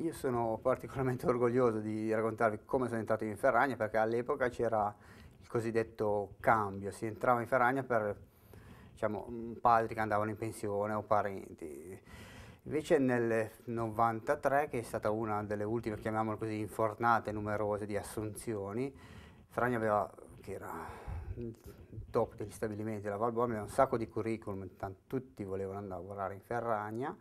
Io sono particolarmente orgoglioso di raccontarvi come sono entrato in Ferragna perché all'epoca c'era il cosiddetto cambio, si entrava in Ferragna per diciamo, padri che andavano in pensione o parenti. Invece nel 1993, che è stata una delle ultime, chiamiamole così, infornate numerose di assunzioni, Ferragna aveva, che era il top degli stabilimenti della aveva un sacco di curriculum, tutti volevano andare a lavorare in Ferragna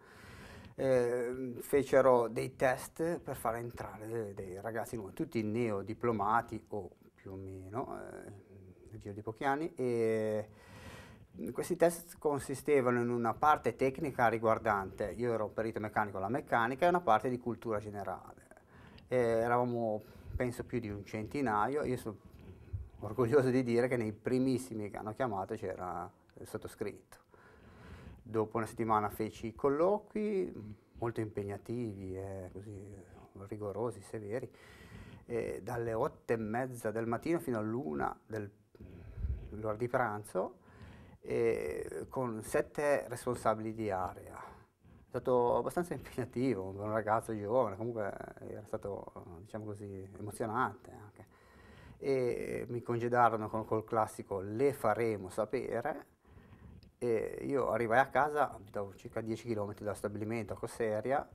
eh, fecero dei test per far entrare dei ragazzi nuovi, tutti neodiplomati o più o meno, eh, nel giro di pochi anni, e questi test consistevano in una parte tecnica riguardante, io ero perito meccanico alla meccanica, e una parte di cultura generale. Eh, eravamo penso più di un centinaio, io sono orgoglioso di dire che nei primissimi che hanno chiamato c'era il sottoscritto. Dopo una settimana feci i colloqui, molto impegnativi, eh, così, rigorosi, severi, e dalle otto e mezza del mattino fino all'una dell'ora di pranzo, con sette responsabili di area. È stato abbastanza impegnativo, un ragazzo giovane, comunque era stato, diciamo così, emozionante anche. E mi congedarono con col classico le faremo sapere, e io arrivai a casa, abitavo circa 10 km dallo stabilimento a Cosseria,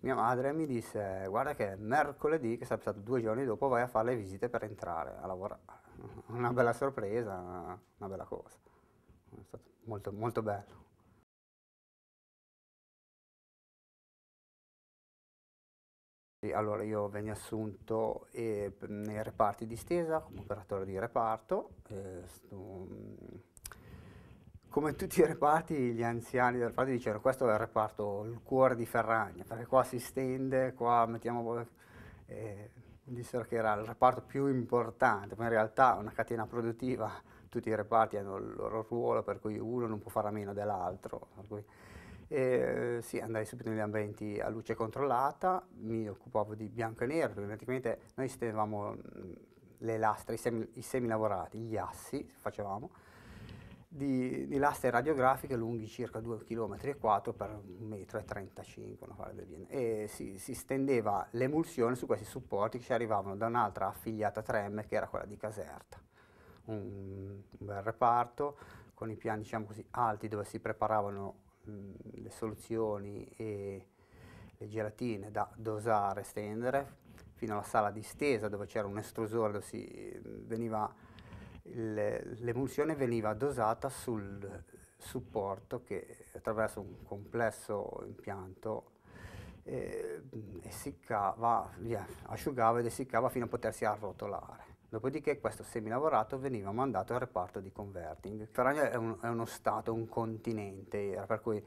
mia madre mi disse guarda che mercoledì, che sarebbe stato due giorni dopo, vai a fare le visite per entrare a lavorare. Una bella sorpresa, una bella cosa. È stato molto, molto bello. Allora io veni assunto eh, nei reparti di stesa come operatore di reparto, eh, sto, come tutti i reparti, gli anziani del reparto dicevano questo è il reparto, il cuore di Ferragna, perché qua si stende, qua mettiamo... Eh, dissero che era il reparto più importante, ma in realtà è una catena produttiva, tutti i reparti hanno il loro ruolo, per cui uno non può fare a meno dell'altro. E, eh, sì, andai subito negli ambienti a luce controllata, mi occupavo di bianco e nero, perché praticamente noi stendevamo mm, le lastre, i semi, i semi lavorati, gli assi facevamo, di, di, laste radiografiche lunghi circa 2,4 km per 1,35 m e si, si stendeva l'emulsione su questi supporti che ci arrivavano da un'altra affiliata 3M che era quella di Caserta. Un, un bel reparto con i piani diciamo così, alti dove si preparavano mh, le soluzioni e le gelatine da dosare e stendere fino alla sala distesa dove c'era un estrusore dove si mh, veniva l'emulsione veniva dosata sul supporto che attraverso un complesso impianto eh, essiccava, via, asciugava ed essiccava fino a potersi arrotolare. Dopodiché questo semilavorato veniva mandato al reparto di converting. Ferragna è, un, è uno stato, un continente, per cui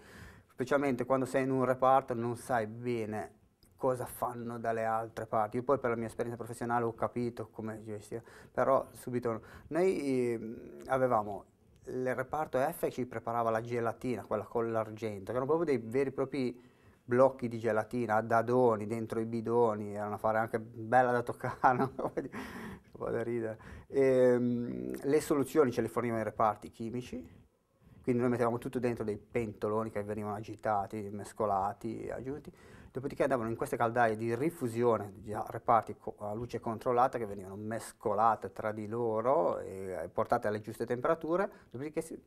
specialmente quando sei in un reparto non sai bene cosa fanno dalle altre parti. Io poi per la mia esperienza professionale ho capito come gestire, però subito noi avevamo il reparto F che ci preparava la gelatina, quella con l'argento, che erano proprio dei veri e propri blocchi di gelatina, a dadoni dentro i bidoni, era una fare anche bella da toccare, no? po' da ridere. E, ehm, le soluzioni ce le fornivano i reparti chimici, quindi noi mettevamo tutto dentro dei pentoloni che venivano agitati, mescolati, aggiunti, dopodiché andavano in queste caldaie di rifusione, già reparti co- a luce controllata che venivano mescolate tra di loro e portate alle giuste temperature, dopodiché si,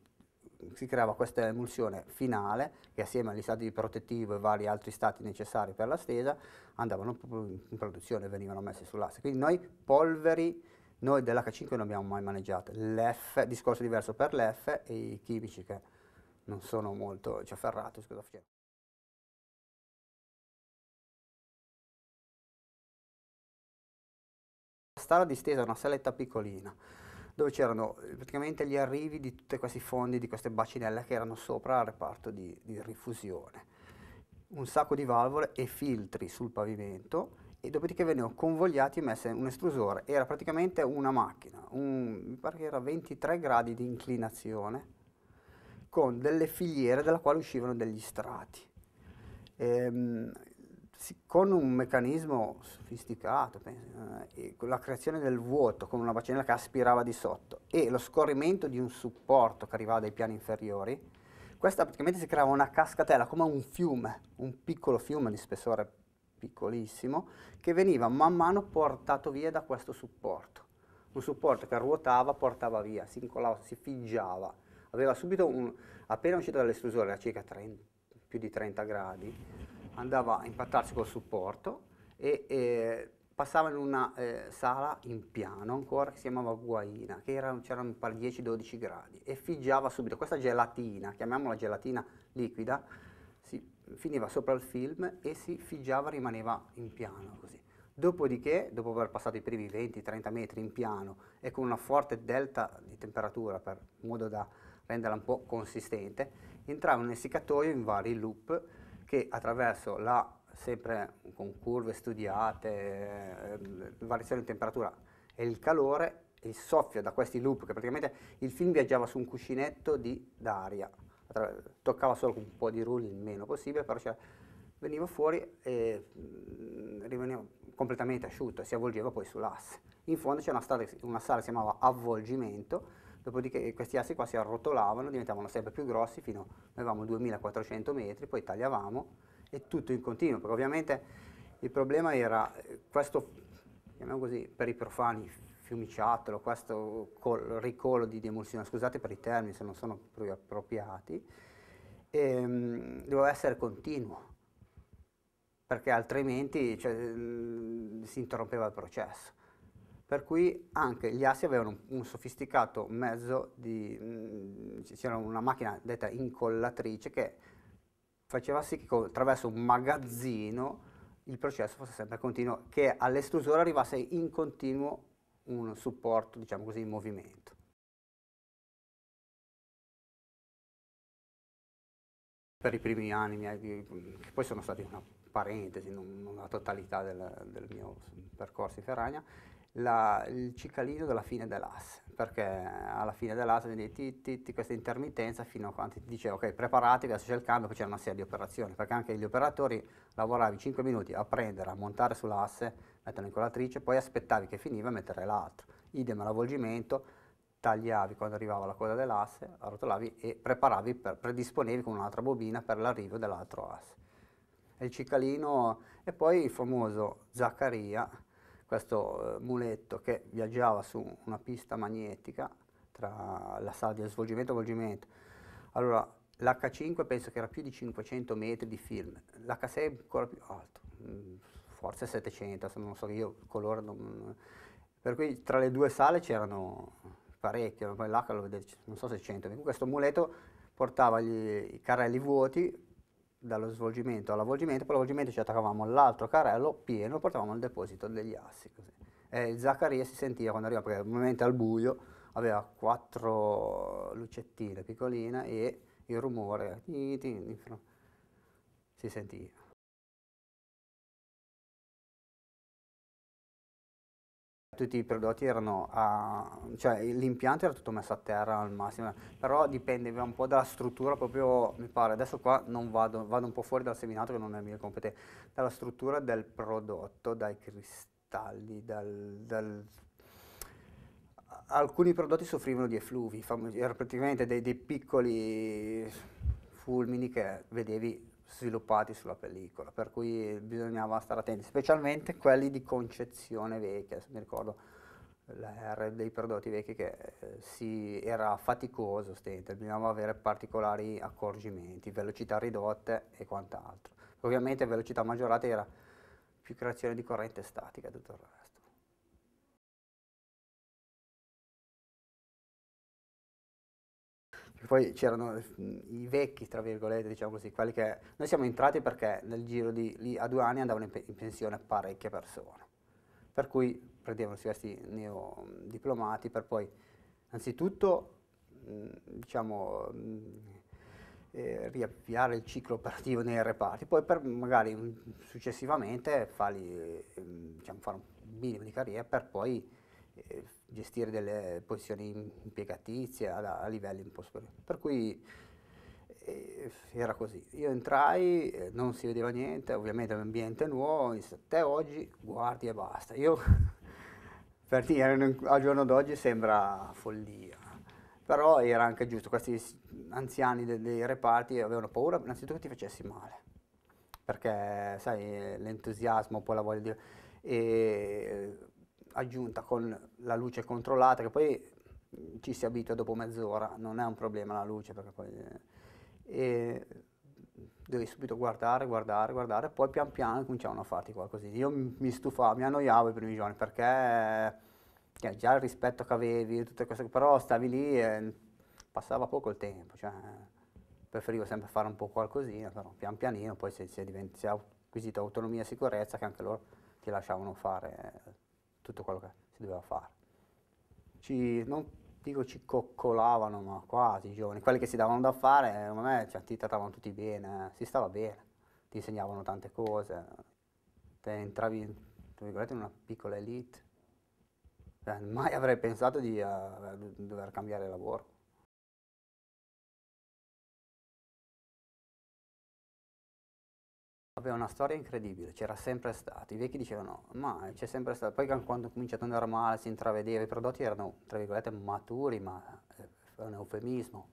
si creava questa emulsione finale che assieme agli stati di protettivo e vari altri stati necessari per la stesa andavano in produzione e venivano messi sull'asse. Quindi noi polveri, noi dell'H5 non abbiamo mai maneggiate, l'F, discorso diverso per l'F e i chimici che non sono molto, cioè Ferrato, scusa, stalla distesa una saletta piccolina dove c'erano eh, praticamente gli arrivi di tutti questi fondi, di queste bacinelle che erano sopra al reparto di, di rifusione. Un sacco di valvole e filtri sul pavimento e dopodiché venivano convogliati e messi un estrusore. Era praticamente una macchina, un, mi pare che era 23 gradi di inclinazione, con delle filiere dalla quale uscivano degli strati. Ehm, con un meccanismo sofisticato, eh, la creazione del vuoto con una bacinella che aspirava di sotto e lo scorrimento di un supporto che arrivava dai piani inferiori, questa praticamente si creava una cascatella come un fiume, un piccolo fiume di spessore piccolissimo, che veniva man mano portato via da questo supporto. Un supporto che ruotava, portava via, si incollava, si figgiava. Aveva subito, un, appena uscito dall'estrusore, a circa 30, più di 30 gradi, andava a impattarsi col supporto e, e passava in una eh, sala in piano ancora che si chiamava Guaina, che c'erano 10-12 gradi e figgiava subito questa gelatina, chiamiamola gelatina liquida, si finiva sopra il film e si figgiava, rimaneva in piano così. Dopodiché, dopo aver passato i primi 20-30 metri in piano e con una forte delta di temperatura per modo da renderla un po' consistente, entrava in un essiccatoio in vari loop che attraverso la sempre con curve studiate, ehm, variazione di temperatura e il calore, il soffio da questi loop, che praticamente il film viaggiava su un cuscinetto di, d'aria, toccava solo con un po' di rulli, il meno possibile, però cioè, veniva fuori e mm, rimaneva completamente asciutto e si avvolgeva poi sull'asse. In fondo c'è una, strada, una sala che si chiamava avvolgimento, dopodiché questi assi qua si arrotolavano, diventavano sempre più grossi fino avevamo 2400 metri, poi tagliavamo e tutto in continuo, perché ovviamente il problema era eh, questo, chiamiamo così, per i profani, fiumiciattolo, questo col, ricolo di demolizione, scusate per i termini se non sono proprio appropriati, e, ehm, mh, doveva essere continuo, perché altrimenti cioè, mh, mm, si interrompeva il processo per cui anche gli assi avevano un, sofisticato mezzo di... Mm, c'era una macchina detta incollatrice che faceva sì che attraverso un magazzino il processo fosse sempre continuo, che all'estrusore arrivasse in continuo un supporto, diciamo così, in movimento. Per i primi anni, che poi sono stati una parentesi, non, la totalità del, del mio percorso in Ferragna, la, il cicalino della fine dell'AS, perché alla fine dell'AS vedi questa intermittenza fino a quando ti dice ok preparatevi, adesso c'è il cambio, poi c'è una serie di operazioni, perché anche gli operatori lavoravi 5 minuti a prendere, a montare sull'asse, mettere l'incolatrice, poi aspettavi che finiva e mettere l'altro, idem l'avvolgimento, tagliavi quando arrivava la coda dell'asse, arrotolavi e preparavi, per, predisponevi con un'altra bobina per l'arrivo dell'altro asse. il cicalino e poi il famoso Zaccaria questo eh, muletto che viaggiava su una pista magnetica tra la sala di svolgimento e svolgimento. Allora, l'H5 penso che era più di 500 metri di film, l'H6 è ancora più alto, mm, forse 700, non so io il colore non... Per cui tra le due sale c'erano parecchie, poi l'H lo vedete, non so se 100, comunque questo muletto portava gli, i carrelli vuoti dallo svolgimento all'avvolgimento, poi l'avvolgimento ci attaccavamo all'altro carrello pieno e portavamo al deposito degli assi. Così. E Zaccaria si sentiva quando arriva, perché ovviamente al buio aveva quattro lucettine piccoline e il rumore ti, ti, si sentiva. tutti i prodotti erano a, cioè l'impianto era tutto messo a terra al massimo, però dipendeva un po' dalla struttura proprio, mi pare, adesso qua non vado, vado un po' fuori dal seminato che non è mia competenza, dalla struttura del prodotto, dai cristalli, dal, dal alcuni prodotti soffrivano di effluvi, erano praticamente dei, dei piccoli fulmini che vedevi sviluppati sulla pellicola, per cui bisognava stare attenti, specialmente quelli di concezione vecchia, mi ricordo la dei prodotti vecchi che eh, si, era faticoso, stente, bisognava avere particolari accorgimenti, velocità ridotte e quant'altro. Ovviamente velocità maggiorata era più creazione di corrente statica tutto il poi c'erano i vecchi, tra virgolette, diciamo così, quelli che... Noi siamo entrati perché nel giro di lì a due anni andavano in, pe in pensione parecchie persone, per cui prendevano questi neodiplomati per poi, anzitutto, diciamo, eh, riavviare il ciclo operativo nei reparti, poi per magari successivamente farli, diciamo, fare un minimo di carriera per poi eh, gestire delle posizioni impiegatizie a, a livelli un po' superiori. Per cui eh, era così. Io entrai, eh, non si vedeva niente, ovviamente l'ambiente nuovo, disse, te oggi guardi e basta. Io, per dire, al giorno d'oggi sembra follia, però era anche giusto, questi anziani dei, dei reparti avevano paura innanzitutto che ti facessi male, perché sai l'entusiasmo, poi la voglia di... E, aggiunta con la luce controllata, che poi ci si abitua dopo mezz'ora, non è un problema la luce perché poi... Eh, devi subito guardare, guardare, guardare, poi pian piano cominciavano a farti qualcosa. Io mi stufavo, mi annoiavo i primi giorni perché eh, già il rispetto che avevi, tutte queste cose, però stavi lì e passava poco il tempo, cioè, preferivo sempre fare un po' qualcosina, però pian pianino, poi se, se, diventi, se acquisito autonomia e sicurezza, che anche loro ti lasciavano fare. Eh, tutto quello che si doveva fare. Ci, non dico ci coccolavano, ma quasi i giovani, quelli che si davano da fare, eh, secondo me cioè, ti trattavano tutti bene, eh, si stava bene, ti insegnavano tante cose, te entravi in una piccola elite. Eh, mai avrei pensato di uh, dover cambiare lavoro. aveva una storia incredibile, c'era sempre stato. I vecchi dicevano, ma c'è sempre stato. Poi quando ha cominciato ad andare male, si intravedeva, i prodotti erano, tra virgolette, maturi, ma eh, è un eufemismo.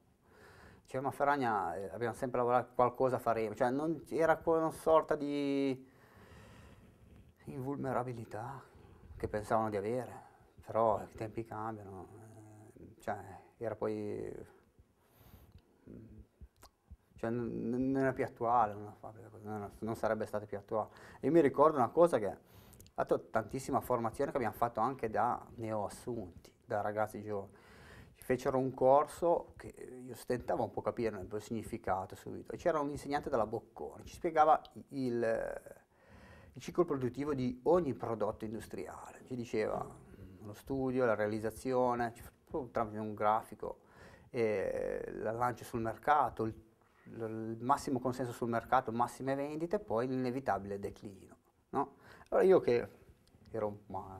Diceva, ma Ferragna, eh, abbiamo sempre lavorato, qualcosa faremo. Cioè, non, era una sorta di invulnerabilità che pensavano di avere. Però i tempi cambiano. Eh, cioè, era poi cioè non, non era più attuale una fabbrica, non, non sarebbe stata più attuale. Io mi ricordo una cosa che ha dato tantissima formazione che abbiamo fatto anche da neoassunti, da ragazzi giovani. Ci fecero un corso che io stentavo un po' a capire il significato subito. C'era un insegnante della Boccone, ci spiegava il, il ciclo produttivo di ogni prodotto industriale. Ci diceva lo studio, la realizzazione, tramite un grafico, eh, lancio sul mercato, il il massimo consenso sul mercato, massime vendite, poi l'inevitabile declino. No? Allora io che ero ma,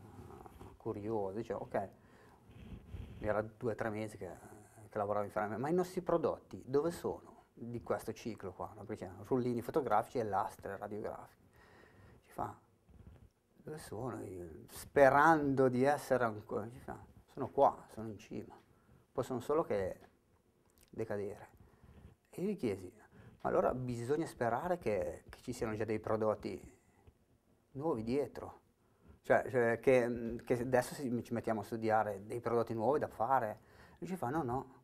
curioso, dicevo ok, era due o tre mesi che, che lavoravo in Ferrari, ma i nostri prodotti dove sono di questo ciclo qua? No? Perché rullini fotografici e lastre radiografiche. Ci fa, dove sono? Io? Sperando di essere ancora, ci fa, sono qua, sono in cima, possono solo che decadere. E gli chiesi, ma allora bisogna sperare che, che ci siano già dei prodotti nuovi dietro, cioè, cioè che, che, adesso ci mettiamo a studiare dei prodotti nuovi da fare. E ci fa, no, no,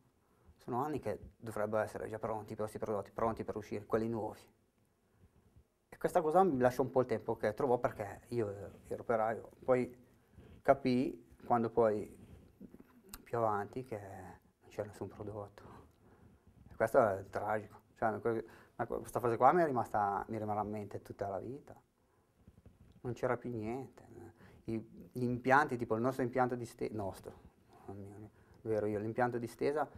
sono anni che dovrebbero essere già pronti questi prodotti, pronti per uscire, quelli nuovi. E questa cosa mi lascia un po' il tempo che trovò perché io ero operaio, poi capii quando poi più avanti che non c'era nessun prodotto. Questo è tragico. Cioè, questa frase qua mi, rimasta, mi rimarrà a mente tutta la vita. Non c'era più niente. I, gli impianti, tipo il nostro impianto di stesa, nostro, mio, vero io, l'impianto di stesa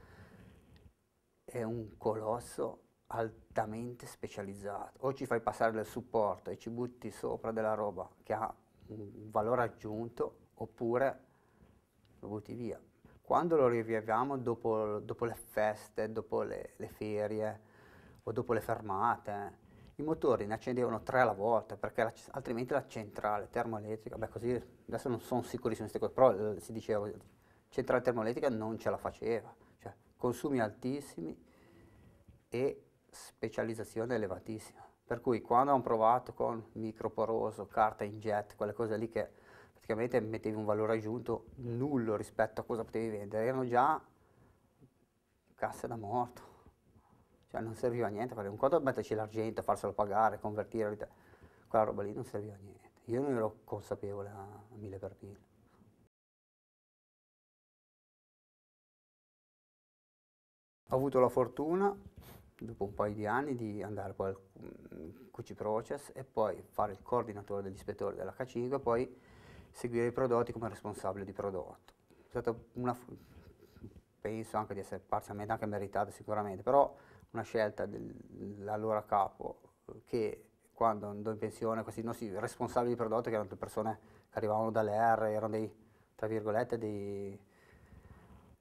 è un colosso altamente specializzato. O ci fai passare del supporto e ci butti sopra della roba che ha un valore aggiunto, oppure lo butti via quando lo riviviamo dopo, dopo le feste, dopo le, le, ferie o dopo le fermate, i motori ne accendevano tre alla volta perché la, altrimenti la centrale termoelettrica, beh così adesso non sono sicuri su queste cose, però eh, si diceva centrale termoelettrica non ce la faceva, cioè consumi altissimi e specializzazione elevatissima. Per cui quando hanno provato con microporoso, carta in jet, quelle cose lì che praticamente mettevi un valore aggiunto nullo rispetto a cosa potevi vendere, erano già casse da morto, cioè non serviva a niente, perché un conto è metterci l'argento, farselo pagare, convertire, quella roba lì non serviva a niente, io non ero consapevole a, a mille per mille. Ho avuto la fortuna, dopo un paio di anni, di andare poi al QC mm, Process e poi fare il coordinatore degli ispettori dell'H5 e poi seguire i prodotti come responsabile di prodotto. È stata una, penso anche di essere parzialmente anche meritata sicuramente, però una scelta dell'allora capo che quando andò in pensione questi nostri responsabili di prodotto che erano persone che arrivavano dall'ER, erano dei, tra virgolette, dei,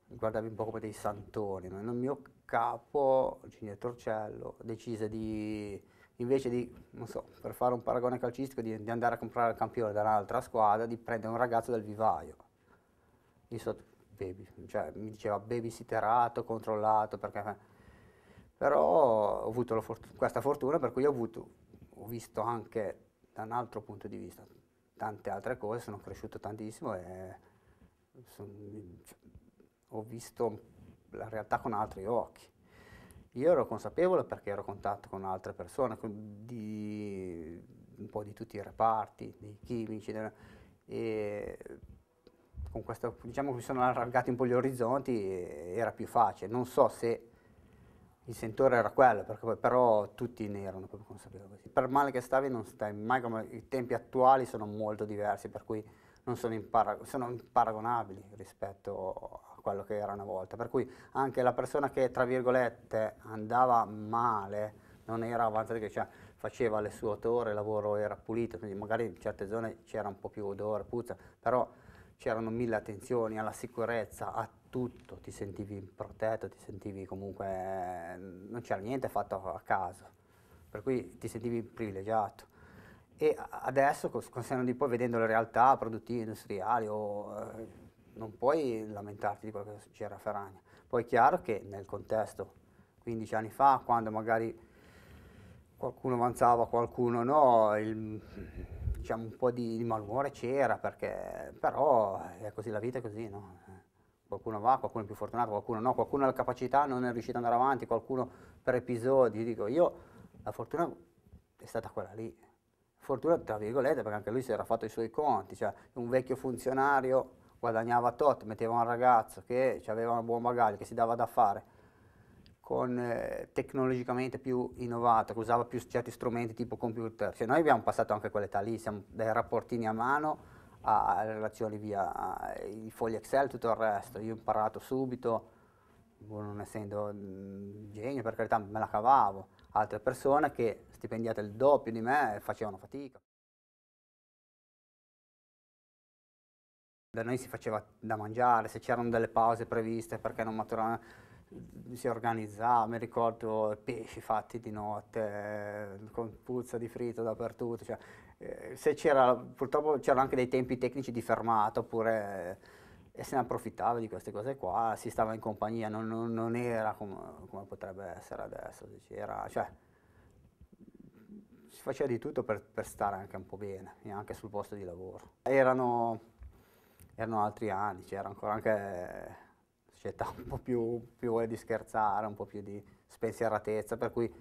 guardavi un po' come dei santoni. No? Il mio capo, il signor Torcello, decise di invece di, non so, per fare un paragone calcistico, di, di andare a comprare il campione da un'altra squadra, di prendere un ragazzo dal vivaio. Io so, baby, cioè, mi diceva babysitterato, controllato, perché... Eh, però ho avuto fort questa fortuna per cui ho, avuto, ho visto anche da un altro punto di vista tante altre cose, sono cresciuto tantissimo e son, cioè, ho visto la realtà con altri occhi. Io ero consapevole perché ero a contatto con altre persone, con di, un po' di tutti i reparti, dei chimici, e con questo, diciamo che mi sono allargati un po' gli orizzonti era più facile. Non so se il sentore era quello, poi, però tutti ne erano proprio consapevoli. Per male che stavi non stai mai come i tempi attuali sono molto diversi, per cui non sono, impara sono imparagonabili rispetto a quello che era una volta, per cui anche la persona che tra virgolette andava male, non era avanzata, cioè, faceva le sue ore, il lavoro era pulito, quindi magari in certe zone c'era un po' più odore, puzza, però c'erano mille attenzioni alla sicurezza, a tutto, ti sentivi protetto, ti sentivi comunque, non c'era niente fatto a caso, per cui ti sentivi privilegiato. E adesso, con, il seno di poi, vedendo le realtà, produttive, industriali o eh, non puoi lamentarti di quello che c'era a Ferragna. Poi è chiaro che nel contesto 15 anni fa, quando magari qualcuno avanzava, qualcuno no, il, diciamo un po' di, di malumore c'era, perché, però è così la vita, è così, no? Qualcuno va, qualcuno è più fortunato, qualcuno no, qualcuno ha la capacità, non è riuscito ad andare avanti, qualcuno per episodi. Dico, io la fortuna è stata quella lì. Fortuna, tra virgolette, perché anche lui si era fatto i suoi conti, cioè un vecchio funzionario guadagnava tot, metteva un ragazzo che aveva un buon bagaglio, che si dava da fare, con, eh, tecnologicamente più innovato, che usava più certi strumenti tipo computer. Cioè, noi abbiamo passato anche quell'età lì, siamo dai rapportini a mano alle relazioni via i fogli Excel, e tutto il resto. Io ho imparato subito, boh, non essendo mh, mm, genio, per carità me la cavavo altre persone che stipendiate il doppio di me facevano fatica. Da noi si faceva da mangiare, se c'erano delle pause previste perché non maturavano, si organizzava, mi ricordo pesci fatti di notte, con puzza di fritto dappertutto. Cioè, eh, c'era, purtroppo c'erano anche dei tempi tecnici di fermata, oppure eh, se ne approfittava di queste cose qua, si stava in compagnia, non, non, non era come, come, potrebbe essere adesso, c'era, cioè, si faceva di tutto per, per stare anche un po' bene, anche sul posto di lavoro. Erano erano altri anni, c'era ancora anche società un po' più, più di scherzare, un po' più di spensieratezza, per cui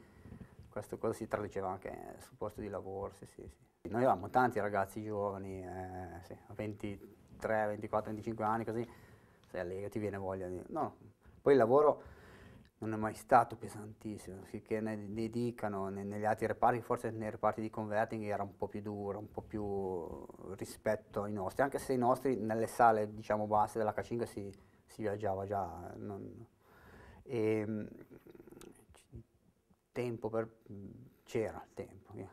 questo, cosa si traduceva anche sul posto di lavoro, sì, sì, sì. Noi avevamo tanti ragazzi giovani, eh, sì, 23, 24, 25 anni, così, sei a ti viene voglia di... No, poi il lavoro non è mai stato pesantissimo, finché ne, ne dicano, ne, negli altri reparti, forse nei reparti di converting era un po' più duro, un po' più rispetto ai nostri, anche se i nostri nelle sale diciamo basse della K5 si, si viaggiava già. Non, e, ehm, tempo per... c'era il tempo. Yeah.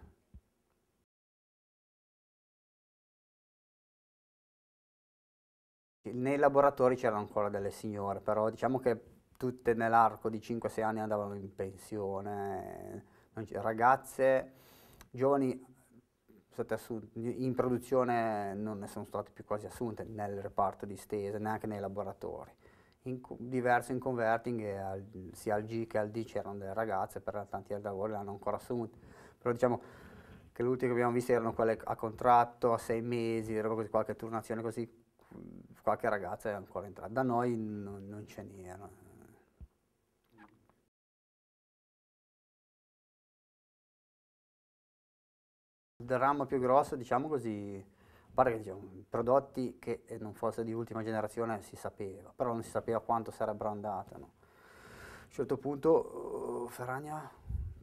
Nei laboratori c'erano ancora delle signore, però diciamo che tutte nell'arco di 5-6 anni andavano in pensione, ragazze, giovani state in produzione non ne sono state più quasi assunte nel reparto di stese, neanche nei laboratori. In, diverso in converting, al, sia al G che al D c'erano delle ragazze, per tanti al lavoro le hanno ancora assunte, però diciamo che l'ultimo che abbiamo visto erano quelle a contratto, a sei mesi, così, qualche turnazione così, qualche ragazza è ancora entrata. Da noi non, non ce n'erano. Il dramma più grosso, diciamo così, pare che diciamo, prodotti che eh, non fosse di ultima generazione si sapeva, però non si sapeva quanto sarebbero andati. No? A un certo punto uh, Ferragna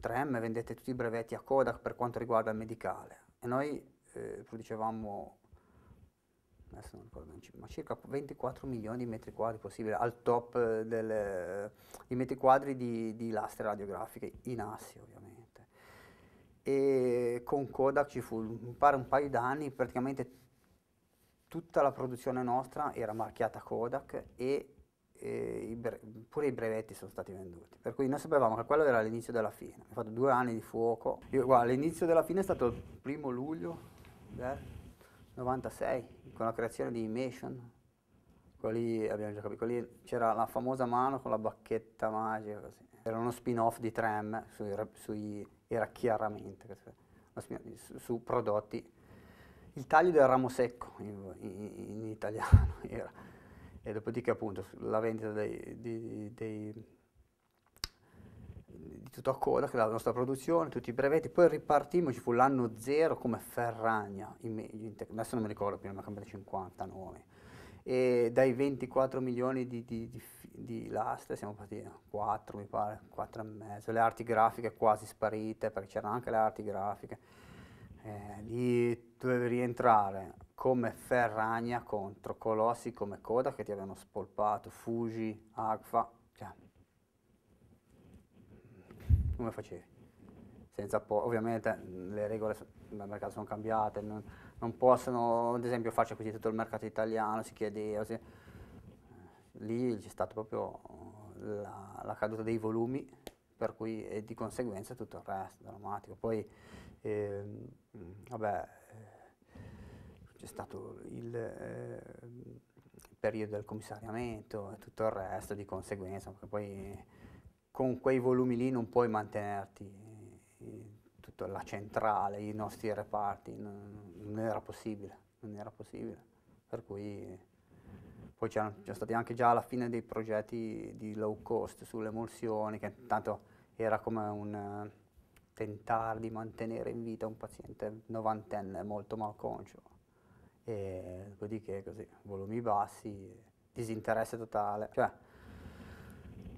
3M vendette tutti i brevetti a Kodak per quanto riguarda il medicale e noi eh, producevamo adesso non ricordo, ma circa 24 milioni di metri quadri possibili al top eh, del, di eh, metri quadri di, di lastre radiografiche in assi ovviamente e con Kodak ci fu mi pare un paio d'anni, praticamente tutta la produzione nostra era marchiata Kodak e, e i pure i brevetti sono stati venduti. Per cui noi sapevamo che quello era l'inizio della fine. Abbiamo fatto due anni di fuoco. l'inizio della fine è stato il primo luglio del 96, con la creazione di Imation. Quelli abbiamo già capito, lì c'era la famosa mano con la bacchetta magica così. Era uno spin-off di Trem sui, sui era chiaramente su prodotti. Il taglio del ramo secco in, in, in italiano era, e dopodiché appunto la vendita dei, dei, dei di tutto a coda, che la nostra produzione, tutti i brevetti, poi ripartimmo, ci fu l'anno zero come Ferragna, in, adesso non mi ricordo più, ma cambiato 59, e dai 24 milioni di, di, di di lastre siamo partiti a 4 mi pare, 4 e mezzo, le arti grafiche quasi sparite perché c'erano anche le arti grafiche, eh, lì dovevi rientrare come Ferragna contro colossi come Coda che ti avevano spolpato, Fuji, Agfa, cioè, come facevi? Senza ovviamente le regole del mercato sono cambiate, non, non possono ad esempio farci così tutto il mercato italiano, si chiedeva, si, lì c'è stata proprio la, la, caduta dei volumi per cui, e di conseguenza tutto il resto drammatico. Poi ehm, eh, vabbè, c'è stato il, eh, periodo del commissariamento e tutto il resto di conseguenza, perché poi con quei volumi lì non puoi mantenerti eh, tutta la centrale, i nostri reparti, non, non era possibile, non era possibile. Per cui poi c'è stati anche già alla fine dei progetti di low cost sulle emulsioni, che intanto era come un eh, tentare di mantenere in vita un paziente novantenne molto malconcio. E dopodiché così, volumi bassi, disinteresse totale. Cioè,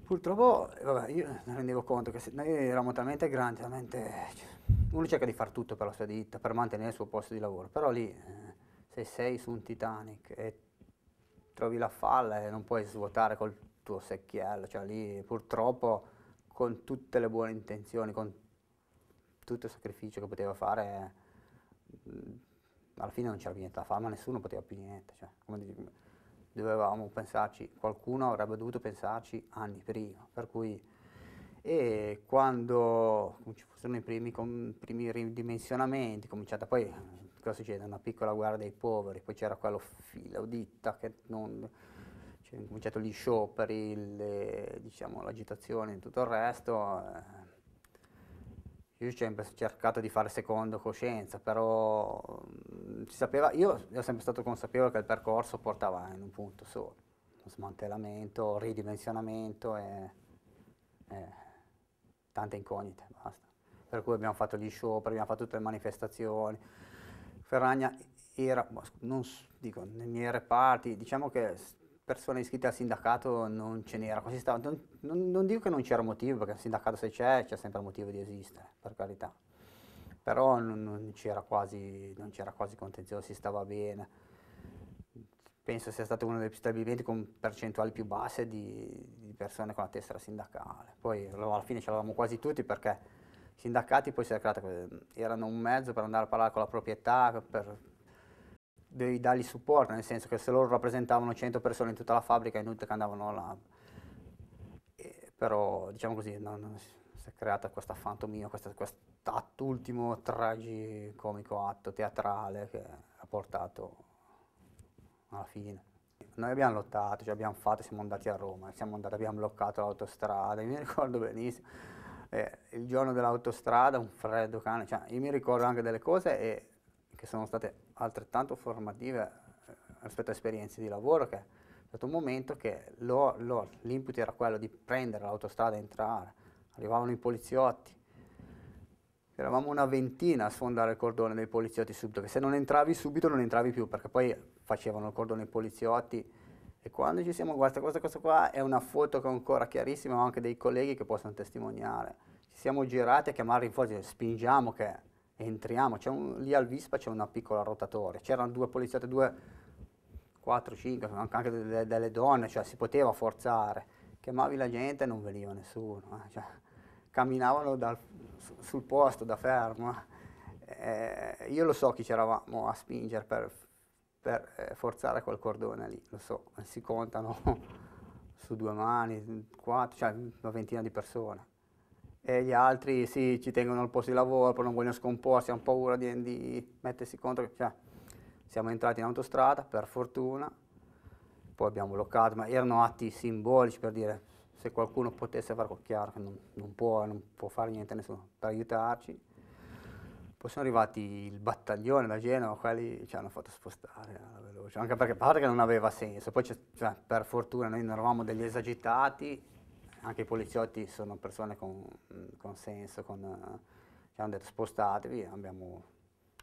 purtroppo, vabbè, io mi rendevo conto che se noi eravamo talmente grandi, talmente... Cioè, uno cerca di fare tutto per la sua ditta, per mantenere il suo posto di lavoro, però lì eh, se sei su un Titanic e trovi la falla e non puoi svuotare col tuo secchiello, cioè lì purtroppo con tutte le buone intenzioni, con tutto il sacrificio che poteva fare, mm, alla fine non c'era più niente da fare, ma nessuno poteva più niente. Cioè, dico, dovevamo pensarci, qualcuno avrebbe dovuto pensarci anni prima, per cui e quando ci fossero i primi, com, primi ridimensionamenti, cominciata poi cosa succede? Una piccola guerra dei poveri, poi c'era quello Filauditta che non... Cioè, cominciato gli scioperi, le, diciamo, l'agitazione e tutto il resto. Eh. Io ho sempre cercato di fare secondo coscienza, però mm, si sapeva, io ero sempre stato consapevole che il percorso portava in un punto solo, smantellamento, ridimensionamento e, e tante incognite, basta. Per cui abbiamo fatto gli scioperi, abbiamo fatto tutte le manifestazioni, Ferragna era, boh, non dico, nei miei reparti, diciamo che persone iscritte al sindacato non ce n'era, non, non, non, dico che non c'era motivo, perché il sindacato se c'è, c'è sempre motivo di esistere, per carità, però non, non c'era quasi, quasi contenzioso, si stava bene. Penso sia stato uno degli stabilimenti con percentuali più basse di, di persone con la tessera sindacale. Poi alla fine ce l'avevamo quasi tutti perché sindacati poi si è creata, erano un mezzo per andare a parlare con la proprietà, per devi dargli supporto, nel senso che se loro rappresentavano 100 persone in tutta la fabbrica è inutile che andavano là. E, però diciamo così, no, no, si è creata questa fantomia, questo atto ultimo tragicomico atto teatrale che ha portato alla fine. Noi abbiamo lottato, cioè abbiamo fatto, siamo andati a Roma, siamo andati, abbiamo bloccato l'autostrada, mi ricordo benissimo eh, il giorno dell'autostrada, un freddo cane, cioè, io mi ricordo anche delle cose e, eh, che sono state altrettanto formative eh, rispetto a esperienze di lavoro, che è stato un momento che lo, lo, l'input era quello di prendere l'autostrada e entrare, arrivavano i poliziotti, eravamo una ventina a sfondare il cordone dei poliziotti subito, che se non entravi subito non entravi più, perché poi facevano il cordone i poliziotti, e quando ci siamo, guarda questa, questa qua è una foto che è ancora chiarissima, ma anche dei colleghi che possono testimoniare. Ci siamo girati a chiamare in forza, spingiamo che entriamo, un, lì al Vispa c'è una piccola rotatoria, c'erano due poliziotti, due, 4, cinque, anche delle, delle, donne, cioè si poteva forzare. Chiamavi la gente e non veniva nessuno, eh, cioè, camminavano dal, sul posto da fermo. Eh, io lo so chi c'eravamo a spingere per per eh, forzare quel cordone lì, lo so, si contano su due mani, quattro, cioè una ventina di persone. E gli altri sì, ci tengono al posto di lavoro, però non vogliono scomporsi, hanno paura di, di mettersi contro. Cioè, siamo entrati in autostrada, per fortuna, poi abbiamo bloccato, ma erano atti simbolici per dire se qualcuno potesse fare, chiaro che non, non, può, non può fare niente nessuno, per aiutarci poi sono arrivati il battaglione da Genova, quelli ci hanno fatto spostare alla veloce, anche perché a parte che non aveva senso, poi cioè, per fortuna noi non eravamo degli esagitati, anche i poliziotti sono persone con, con senso, con, ci hanno detto spostatevi, abbiamo,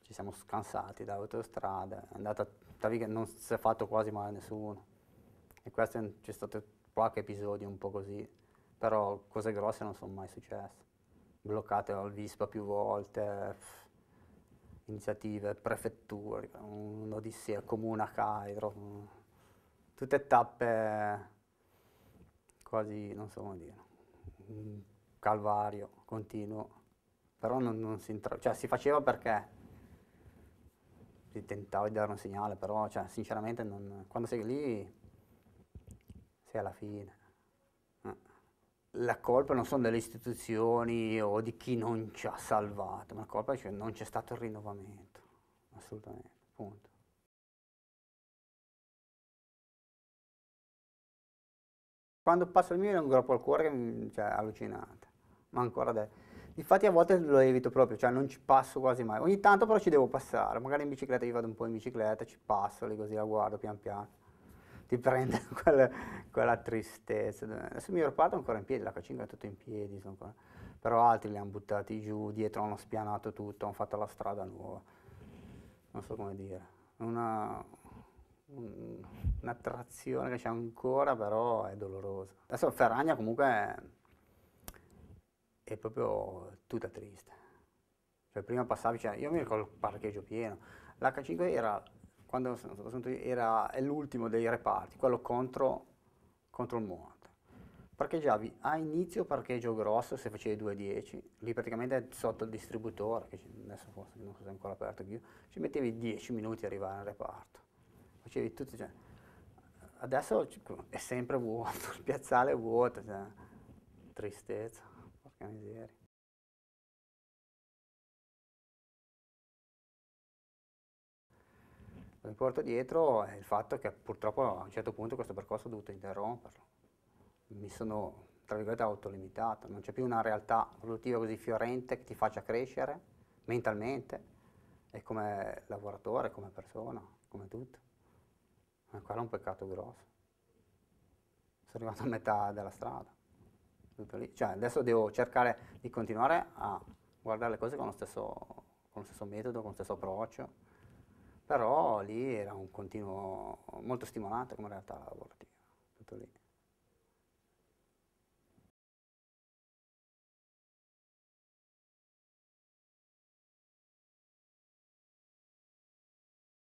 ci siamo scansati dall'autostrada, è andata, non si è fatto quasi male a nessuno. E questo c'è stato qualche episodio un po' così, però cose grosse non sono mai successe. Bloccato al Vispa più volte iniziative, prefetture, un'odissea, comune a Cairo, tutte tappe quasi, non so come dire, un calvario continuo, però non, non si intra- cioè si faceva perché si tentava di dare un segnale, però cioè, sinceramente non, quando sei lì sei alla fine la colpa non sono delle istituzioni o di chi non ci ha salvato, ma la colpa è che non c'è stato il rinnovamento, assolutamente, punto. Quando passo il mio è un gruppo al cuore che mi, cioè, allucinante, ma ancora adesso. Infatti a volte lo evito proprio, cioè non ci passo quasi mai. Ogni tanto però ci devo passare, magari in bicicletta io vado un po' in bicicletta, ci passo lì così la guardo pian piano ti prende quella, quella tristezza. Adesso il mi Padova è ancora in piedi, l'H5 è tutto in piedi, ancora, però altri li hanno buttati giù, dietro hanno spianato tutto, hanno fatto la strada nuova. Non so come dire. Una, un'attrazione che c'è ancora, però è dolorosa. Adesso Ferragna comunque è, è proprio tutta triste. Cioè prima passavi, cioè, io mi ricordo il parcheggio pieno, l'H5 era quando sono stato assunto era, è l'ultimo dei reparti, quello contro, contro il monte. Parcheggiavi a inizio parcheggio grosso se facevi 2-10, lì praticamente sotto il distributore, che adesso forse non so se è ancora aperto più, ci mettevi 10 minuti a arrivare al reparto. Facevi tutto, cioè, adesso è sempre vuoto, il piazzale è vuoto, cioè, tristezza, porca miseria. mi porto dietro è il fatto che purtroppo a un certo punto questo percorso ho dovuto interromperlo. Mi sono, tra virgolette, autolimitato, non c'è più una realtà produttiva così fiorente che ti faccia crescere mentalmente e come lavoratore, come persona, come tutto. Ma quello è un peccato grosso. Sono arrivato a metà della strada. Cioè, adesso devo cercare di continuare a guardare le cose con lo stesso, con lo stesso metodo, con lo stesso approccio però lì era un continuo, molto stimolante come realtà lavorativa, tutto lì.